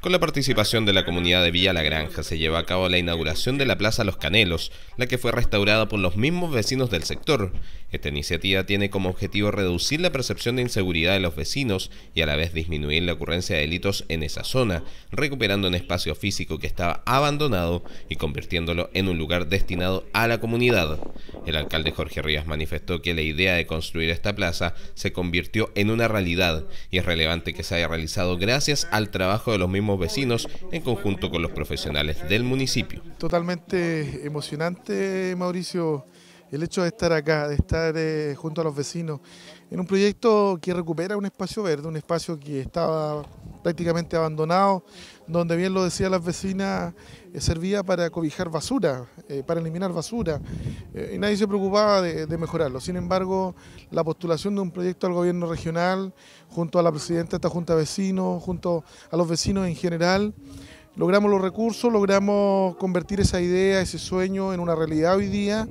Con la participación de la comunidad de Villa La Granja se lleva a cabo la inauguración de la Plaza Los Canelos, la que fue restaurada por los mismos vecinos del sector. Esta iniciativa tiene como objetivo reducir la percepción de inseguridad de los vecinos y a la vez disminuir la ocurrencia de delitos en esa zona, recuperando un espacio físico que estaba abandonado y convirtiéndolo en un lugar destinado a la comunidad. El alcalde Jorge Rivas manifestó que la idea de construir esta plaza se convirtió en una realidad y es relevante que se haya realizado gracias al trabajo de los mismos vecinos en conjunto con los profesionales del municipio. Totalmente emocionante, Mauricio el hecho de estar acá, de estar eh, junto a los vecinos, en un proyecto que recupera un espacio verde, un espacio que estaba prácticamente abandonado, donde bien lo decía las vecinas, eh, servía para cobijar basura, eh, para eliminar basura, y nadie se preocupaba de, de, mejorarlo. Sin embargo, la postulación de un proyecto al gobierno regional, junto a la presidenta de esta Junta de Vecinos, junto a los vecinos en general, logramos los recursos, logramos convertir esa idea, ese sueño en una realidad hoy día,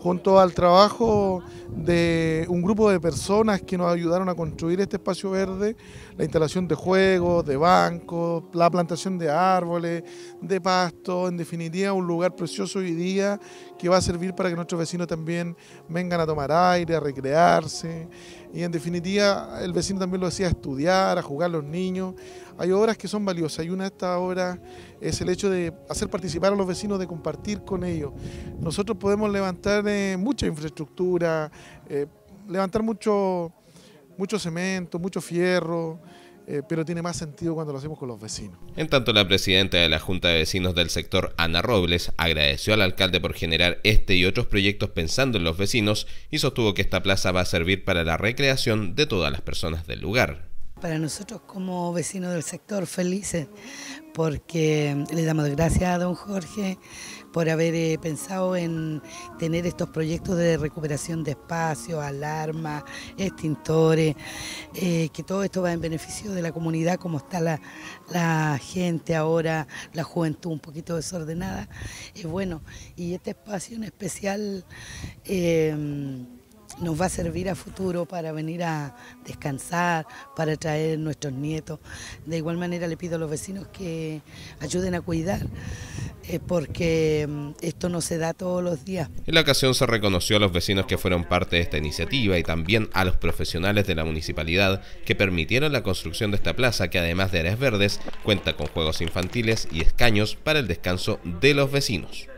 junto al trabajo de un grupo de personas que nos ayudaron a construir este espacio verde, la instalación de juegos, de bancos, la plantación de árboles, de pasto, en definitiva un lugar precioso hoy día que va a servir para que nuestros vecinos también vengan a tomar aire, a recrearse y en definitiva el vecino también lo decía, a estudiar, a jugar los niños. Hay obras que son valiosas hay una de estas obras es el hecho de hacer participar a los vecinos, de compartir con ellos. Nosotros podemos levantar eh, mucha infraestructura, eh, levantar mucho, cemento, mucho fierro. Eh, pero tiene más sentido cuando lo hacemos con los vecinos. En tanto, la presidenta de la Junta de Vecinos del sector, Ana Robles, agradeció al alcalde por generar este y otros proyectos pensando en los vecinos y sostuvo que esta plaza va a servir para la recreación de todas las personas del lugar. Para nosotros como vecinos del sector, felices, porque le damos gracias a don Jorge por haber eh, pensado en tener estos proyectos de recuperación de espacios, alarma, extintores, eh, que todo esto va en beneficio de la comunidad, como está la, gente ahora, la juventud un poquito desordenada. Y bueno, y este espacio en especial eh, nos va a servir a futuro para venir a descansar, para traer nuestros nietos. De igual manera le pido a los vecinos que ayuden a cuidar, eh, porque mm, esto no se da todos los días. En la ocasión se reconoció a los vecinos que fueron parte de esta iniciativa y también a los profesionales de la municipalidad que permitieron la construcción de esta plaza, que además de áreas verdes, cuenta con juegos infantiles y escaños para el descanso de los vecinos.